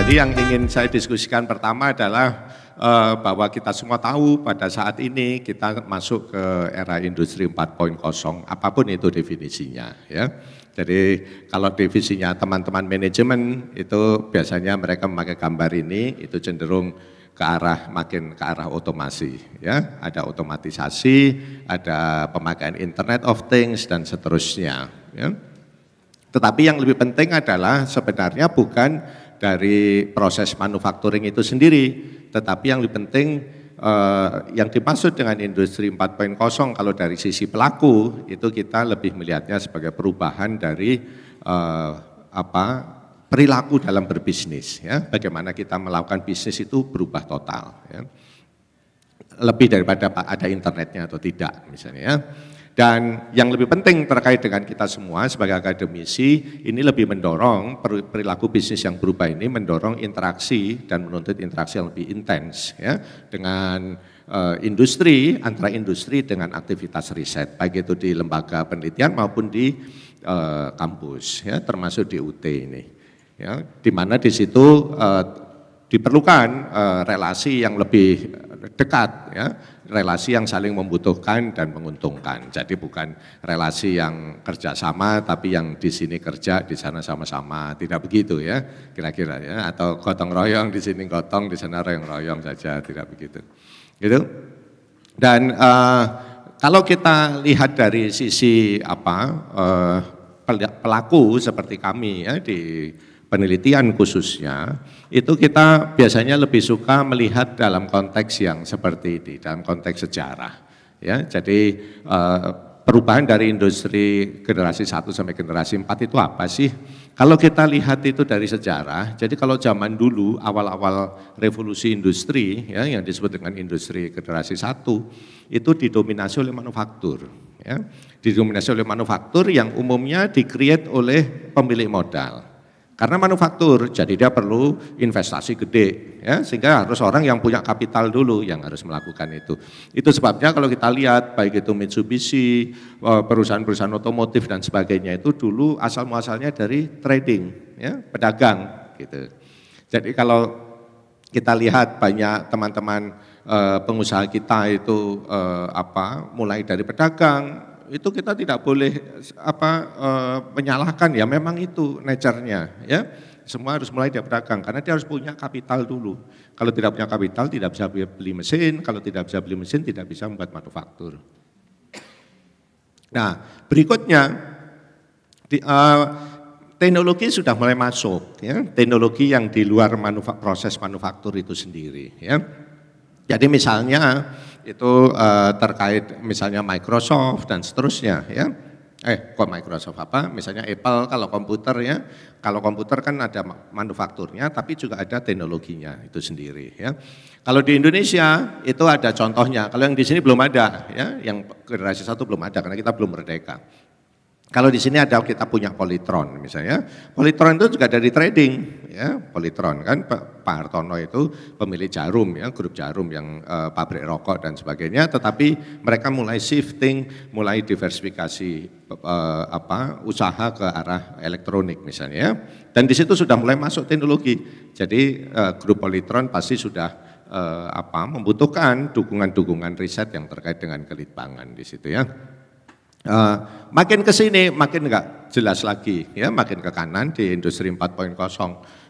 Jadi yang ingin saya diskusikan pertama adalah eh, bahwa kita semua tahu pada saat ini kita masuk ke era industri 4.0 apapun itu definisinya ya. Jadi kalau definisinya teman-teman manajemen itu biasanya mereka memakai gambar ini itu cenderung ke arah makin ke arah otomasi ya ada otomatisasi ada pemakaian internet of things dan seterusnya ya tetapi yang lebih penting adalah sebenarnya bukan dari proses manufacturing itu sendiri. Tetapi yang lebih penting eh, yang dimaksud dengan industri 4.0 kalau dari sisi pelaku itu kita lebih melihatnya sebagai perubahan dari eh, apa perilaku dalam berbisnis ya. Bagaimana kita melakukan bisnis itu berubah total ya. Lebih daripada ada internetnya atau tidak misalnya ya. Dan yang lebih penting terkait dengan kita semua sebagai akademisi, ini lebih mendorong perilaku bisnis yang berubah ini mendorong interaksi dan menuntut interaksi yang lebih intens ya dengan eh, industri, antara industri dengan aktivitas riset, baik itu di lembaga penelitian maupun di eh, kampus, ya, termasuk di UT ini. Ya, di mana di situ uh, diperlukan uh, relasi yang lebih dekat ya relasi yang saling membutuhkan dan menguntungkan jadi bukan relasi yang kerjasama tapi yang di sini kerja di sana sama-sama tidak begitu ya kira-kira ya atau gotong royong di sini gotong di sana royong-royong saja tidak begitu gitu dan uh, kalau kita lihat dari sisi apa uh, pelaku seperti kami ya di penelitian khususnya, itu kita biasanya lebih suka melihat dalam konteks yang seperti ini, dalam konteks sejarah. Ya, jadi eh, perubahan dari industri generasi 1 sampai generasi 4 itu apa sih? Kalau kita lihat itu dari sejarah, jadi kalau zaman dulu awal-awal revolusi industri ya yang disebut dengan industri generasi satu itu didominasi oleh manufaktur ya. Didominasi oleh manufaktur yang umumnya dikreat oleh pemilik modal. Karena manufaktur, jadi dia perlu investasi gede, ya, sehingga harus orang yang punya kapital dulu yang harus melakukan itu. Itu sebabnya kalau kita lihat baik itu Mitsubishi, eh, perusahaan-perusahaan otomotif dan sebagainya itu dulu asal muasalnya dari trading, ya, pedagang, gitu. Jadi kalau kita lihat banyak teman-teman eh, pengusaha kita itu eh, apa, mulai dari pedagang, itu kita tidak boleh apa e, menyalahkan ya memang itu nature-nya ya semua harus mulai dari pedagang karena dia harus punya kapital dulu kalau tidak punya kapital tidak bisa beli mesin kalau tidak bisa beli mesin tidak bisa membuat manufaktur nah berikutnya di, e, teknologi sudah mulai masuk ya teknologi yang di luar manufa, proses manufaktur itu sendiri ya jadi misalnya itu uh, terkait misalnya Microsoft dan seterusnya ya. Eh, kok Microsoft apa? Misalnya Apple kalau komputer ya. Kalau komputer kan ada manufakturnya tapi juga ada teknologinya itu sendiri ya. Kalau di Indonesia itu ada contohnya. Kalau yang di sini belum ada ya, yang generasi satu belum ada karena kita belum merdeka. Kalau di sini ada kita punya Politron misalnya, Politron itu juga dari trading ya, Politron kan Pak Hartono itu pemilik Jarum ya, grup Jarum yang e, pabrik rokok dan sebagainya, tetapi mereka mulai shifting, mulai diversifikasi e, apa usaha ke arah elektronik misalnya ya. Dan di situ sudah mulai masuk teknologi. Jadi e, grup Politron pasti sudah e, apa membutuhkan dukungan-dukungan riset yang terkait dengan kelitbangan di situ ya uh, makin ke sini makin nggak jelas lagi, ya makin ke kanan di industri 4.0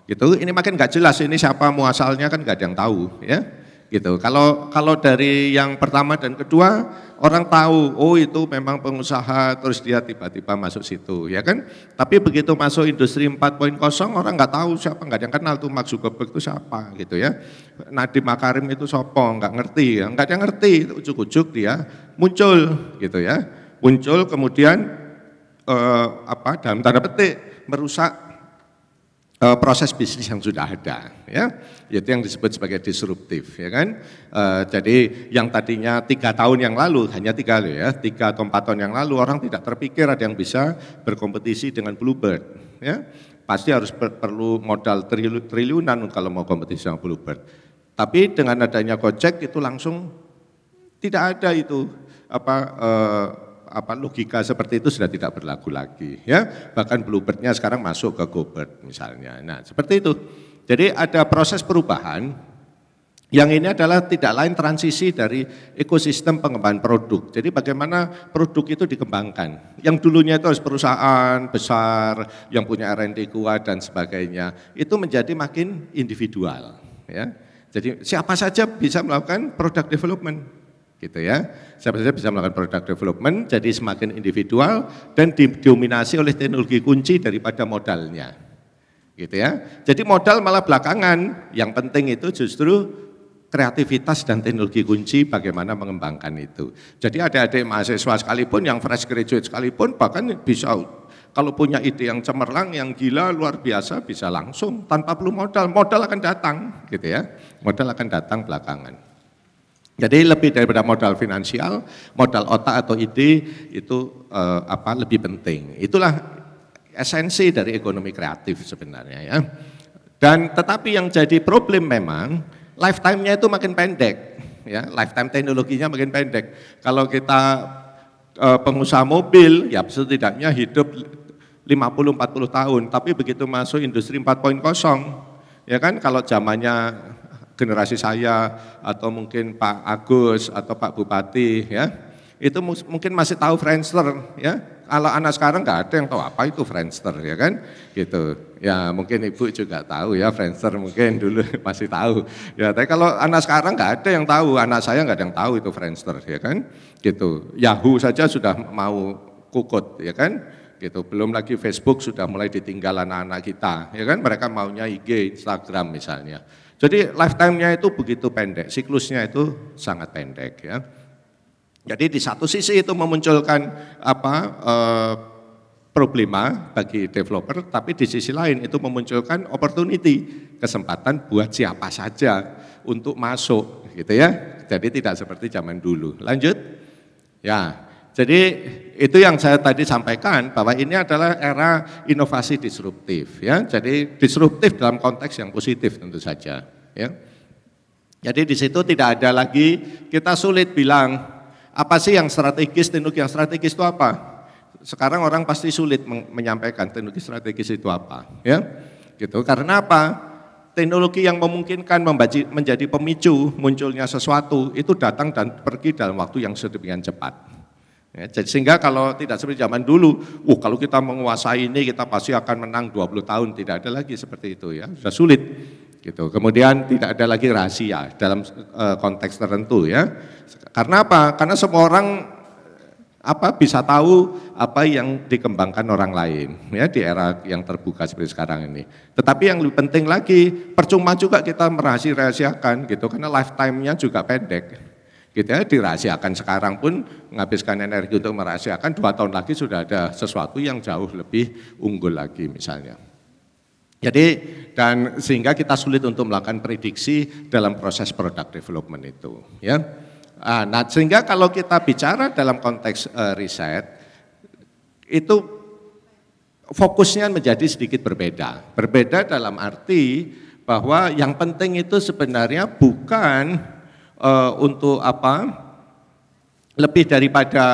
gitu. Ini makin nggak jelas ini siapa muasalnya kan nggak ada yang tahu, ya gitu. Kalau kalau dari yang pertama dan kedua orang tahu, oh itu memang pengusaha terus dia tiba-tiba masuk situ, ya kan? Tapi begitu masuk industri 4.0 orang nggak tahu siapa, nggak ada yang kenal tuh Mark Zuckerberg itu siapa gitu ya. Nadi Makarim itu sopong nggak ngerti, ya. nggak ada yang ngerti, ujuk-ujuk dia muncul gitu ya muncul kemudian eh, apa dalam tanda petik merusak eh, proses bisnis yang sudah ada ya itu yang disebut sebagai disruptif ya kan eh, jadi yang tadinya tiga tahun yang lalu hanya tiga ya tiga atau empat tahun yang lalu orang tidak terpikir ada yang bisa berkompetisi dengan Bluebird ya pasti harus per perlu modal triliunan kalau mau kompetisi sama Bluebird. Tapi dengan adanya Gojek itu langsung tidak ada itu apa eh, apa logika seperti itu sudah tidak berlaku lagi ya bahkan bluebirdnya sekarang masuk ke gobert misalnya nah seperti itu jadi ada proses perubahan yang ini adalah tidak lain transisi dari ekosistem pengembangan produk. Jadi bagaimana produk itu dikembangkan. Yang dulunya itu harus perusahaan besar, yang punya R&D kuat dan sebagainya. Itu menjadi makin individual. Ya. Jadi siapa saja bisa melakukan product development gitu ya. Siapa saja bisa melakukan product development, jadi semakin individual dan didominasi oleh teknologi kunci daripada modalnya. Gitu ya. Jadi modal malah belakangan, yang penting itu justru kreativitas dan teknologi kunci bagaimana mengembangkan itu. Jadi ada adik mahasiswa sekalipun yang fresh graduate sekalipun bahkan bisa kalau punya ide yang cemerlang, yang gila, luar biasa bisa langsung tanpa perlu modal. Modal akan datang gitu ya. Modal akan datang belakangan. Jadi lebih daripada modal finansial, modal otak atau ide itu eh, apa lebih penting. Itulah esensi dari ekonomi kreatif sebenarnya ya. Dan tetapi yang jadi problem memang lifetime-nya itu makin pendek ya, lifetime teknologinya makin pendek. Kalau kita eh, pengusaha mobil ya setidaknya hidup 50 40 tahun, tapi begitu masuk industri 4.0 ya kan kalau zamannya generasi saya atau mungkin Pak Agus atau Pak Bupati ya itu mungkin masih tahu Friendster ya kalau anak sekarang nggak ada yang tahu apa itu Friendster ya kan gitu ya mungkin ibu juga tahu ya Friendster mungkin dulu masih tahu ya tapi kalau anak sekarang nggak ada yang tahu anak saya nggak ada yang tahu itu Friendster ya kan gitu Yahoo saja sudah mau kukut ya kan gitu belum lagi Facebook sudah mulai ditinggal anak-anak kita ya kan mereka maunya IG Instagram misalnya jadi lifetime-nya itu begitu pendek, siklusnya itu sangat pendek ya. Jadi di satu sisi itu memunculkan apa eh, problema bagi developer, tapi di sisi lain itu memunculkan opportunity, kesempatan buat siapa saja untuk masuk gitu ya. Jadi tidak seperti zaman dulu. Lanjut. Ya. Jadi itu yang saya tadi sampaikan bahwa ini adalah era inovasi disruptif ya. Jadi disruptif dalam konteks yang positif tentu saja ya. Jadi di situ tidak ada lagi kita sulit bilang apa sih yang strategis, teknologi yang strategis itu apa? Sekarang orang pasti sulit menyampaikan teknologi strategis itu apa, ya. Gitu. Karena apa? Teknologi yang memungkinkan menjadi pemicu munculnya sesuatu itu datang dan pergi dalam waktu yang sedemikian cepat Ya, sehingga kalau tidak seperti zaman dulu, uh kalau kita menguasai ini kita pasti akan menang 20 tahun, tidak ada lagi seperti itu ya, sudah sulit gitu. Kemudian tidak ada lagi rahasia dalam e, konteks tertentu ya. Karena apa? Karena semua orang apa bisa tahu apa yang dikembangkan orang lain ya di era yang terbuka seperti sekarang ini. Tetapi yang lebih penting lagi, percuma juga kita merahasiakan gitu karena lifetime-nya juga pendek kita dirahasiakan sekarang pun menghabiskan energi untuk merahasiakan, dua tahun lagi sudah ada sesuatu yang jauh lebih unggul lagi misalnya. Jadi dan sehingga kita sulit untuk melakukan prediksi dalam proses product development itu, ya. Ah, nah, sehingga kalau kita bicara dalam konteks uh, riset itu fokusnya menjadi sedikit berbeda. Berbeda dalam arti bahwa yang penting itu sebenarnya bukan Eh, untuk apa? Lebih daripada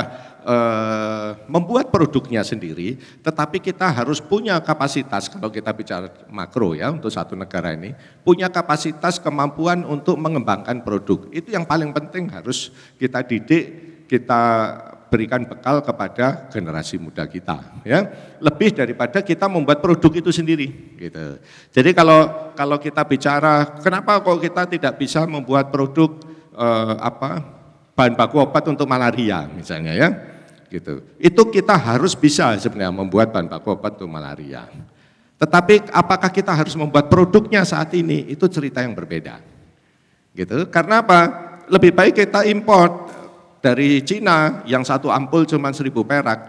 eh, membuat produknya sendiri, tetapi kita harus punya kapasitas kalau kita bicara makro ya untuk satu negara ini, punya kapasitas kemampuan untuk mengembangkan produk. Itu yang paling penting harus kita didik, kita berikan bekal kepada generasi muda kita ya. Lebih daripada kita membuat produk itu sendiri gitu. Jadi kalau kalau kita bicara kenapa kok kita tidak bisa membuat produk eh, apa bahan baku obat untuk malaria misalnya ya gitu. Itu kita harus bisa sebenarnya membuat bahan baku obat untuk malaria. Tetapi apakah kita harus membuat produknya saat ini itu cerita yang berbeda. Gitu. Karena apa? Lebih baik kita import dari Cina yang satu ampul cuma seribu perak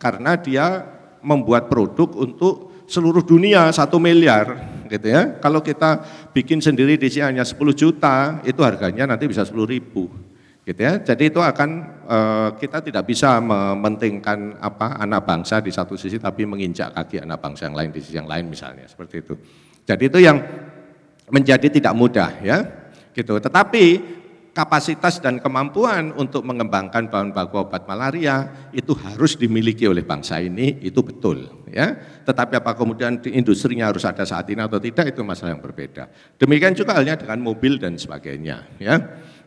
karena dia membuat produk untuk seluruh dunia satu miliar gitu ya. Kalau kita bikin sendiri di sini hanya 10 juta, itu harganya nanti bisa 10 ribu gitu ya. Jadi itu akan e, kita tidak bisa mementingkan apa anak bangsa di satu sisi tapi menginjak kaki anak bangsa yang lain di sisi yang lain misalnya seperti itu. Jadi itu yang menjadi tidak mudah ya. Gitu. Tetapi kapasitas dan kemampuan untuk mengembangkan bahan baku obat malaria itu harus dimiliki oleh bangsa ini itu betul ya tetapi apa kemudian di industrinya harus ada saat ini atau tidak itu masalah yang berbeda demikian juga halnya dengan mobil dan sebagainya ya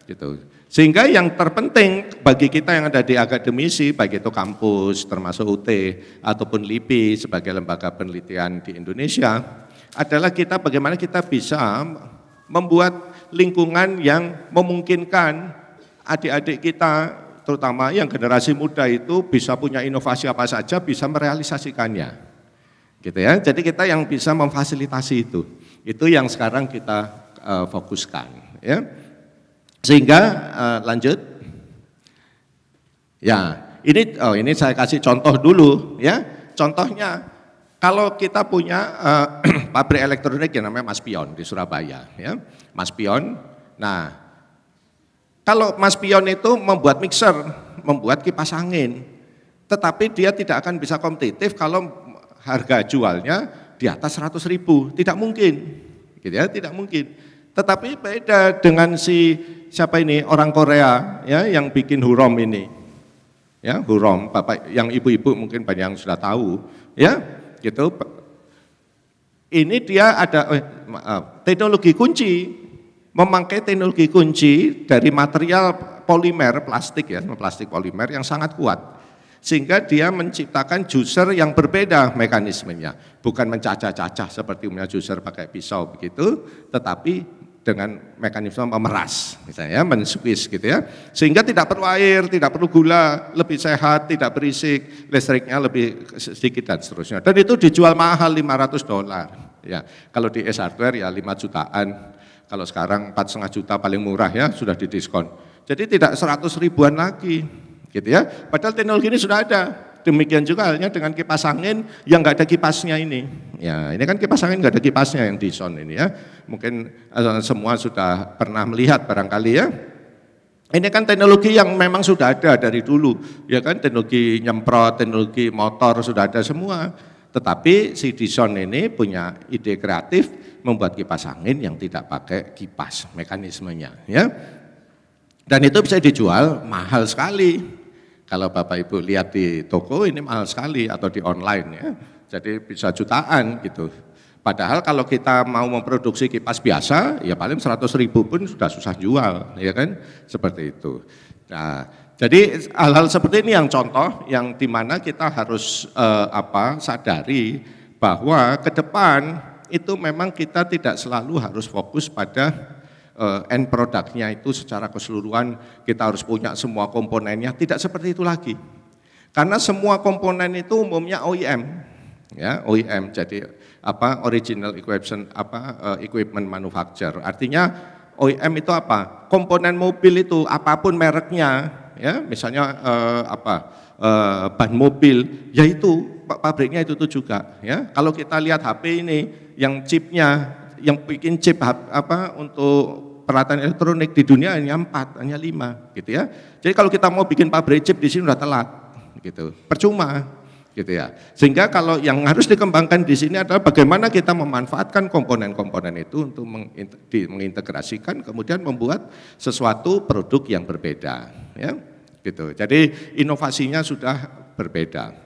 gitu sehingga yang terpenting bagi kita yang ada di akademisi baik itu kampus termasuk UT ataupun LIPI sebagai lembaga penelitian di Indonesia adalah kita bagaimana kita bisa membuat lingkungan yang memungkinkan adik-adik kita, terutama yang generasi muda itu bisa punya inovasi apa saja, bisa merealisasikannya. Gitu ya. Jadi kita yang bisa memfasilitasi itu. Itu yang sekarang kita uh, fokuskan, ya. Sehingga uh, lanjut. Ya, ini oh ini saya kasih contoh dulu, ya. Contohnya kalau kita punya uh, pabrik elektronik yang namanya Mas Pion di Surabaya, ya. Mas Pion. Nah, kalau Mas Pion itu membuat mixer, membuat kipas angin, tetapi dia tidak akan bisa kompetitif kalau harga jualnya di atas seratus ribu, tidak mungkin, gitu ya, tidak mungkin. Tetapi beda dengan si siapa ini orang Korea ya yang bikin hurom ini, ya hurom, bapak yang ibu-ibu mungkin banyak yang sudah tahu, ya gitu. Ini dia ada eh, maaf, eh, teknologi kunci, memakai teknologi kunci dari material polimer plastik ya, plastik polimer yang sangat kuat sehingga dia menciptakan juicer yang berbeda mekanismenya bukan mencacah-cacah seperti umumnya juicer pakai pisau begitu tetapi dengan mekanisme memeras misalnya mensqueeze gitu ya sehingga tidak perlu air tidak perlu gula lebih sehat tidak berisik listriknya lebih sedikit dan seterusnya dan itu dijual mahal 500 dolar ya kalau di S hardware ya 5 jutaan kalau sekarang empat setengah juta paling murah ya sudah didiskon jadi tidak 100 ribuan lagi gitu ya padahal teknologi ini sudah ada Demikian juga halnya dengan kipas angin yang nggak ada kipasnya ini. Ya, ini kan kipas angin nggak ada kipasnya yang di sound ini ya. Mungkin eh, semua sudah pernah melihat barangkali ya. Ini kan teknologi yang memang sudah ada dari dulu, ya kan teknologi nyemprot, teknologi motor sudah ada semua. Tetapi si Dison ini punya ide kreatif membuat kipas angin yang tidak pakai kipas mekanismenya, ya. Dan itu bisa dijual mahal sekali. Kalau Bapak Ibu lihat di toko ini mahal sekali atau di online ya. Jadi bisa jutaan gitu. Padahal kalau kita mau memproduksi kipas biasa, ya paling 100 ribu pun sudah susah jual, ya kan? Seperti itu. Nah, jadi hal-hal seperti ini yang contoh yang dimana kita harus eh, apa sadari bahwa ke depan itu memang kita tidak selalu harus fokus pada uh, end produknya itu secara keseluruhan kita harus punya semua komponennya. Tidak seperti itu lagi. Karena semua komponen itu umumnya OEM, ya OEM. Jadi apa original equipment apa uh, equipment manufacturer. Artinya OEM itu apa? Komponen mobil itu apapun mereknya, ya misalnya uh, apa uh, ban mobil, yaitu pabriknya itu, itu juga. Ya, kalau kita lihat HP ini yang chipnya yang bikin chip apa untuk peralatan elektronik di dunia hanya empat, hanya lima, gitu ya. Jadi kalau kita mau bikin pabrik chip di sini udah telat, gitu. Percuma, gitu ya. Sehingga kalau yang harus dikembangkan di sini adalah bagaimana kita memanfaatkan komponen-komponen itu untuk mengintegrasikan, kemudian membuat sesuatu produk yang berbeda, ya, gitu. Jadi inovasinya sudah berbeda.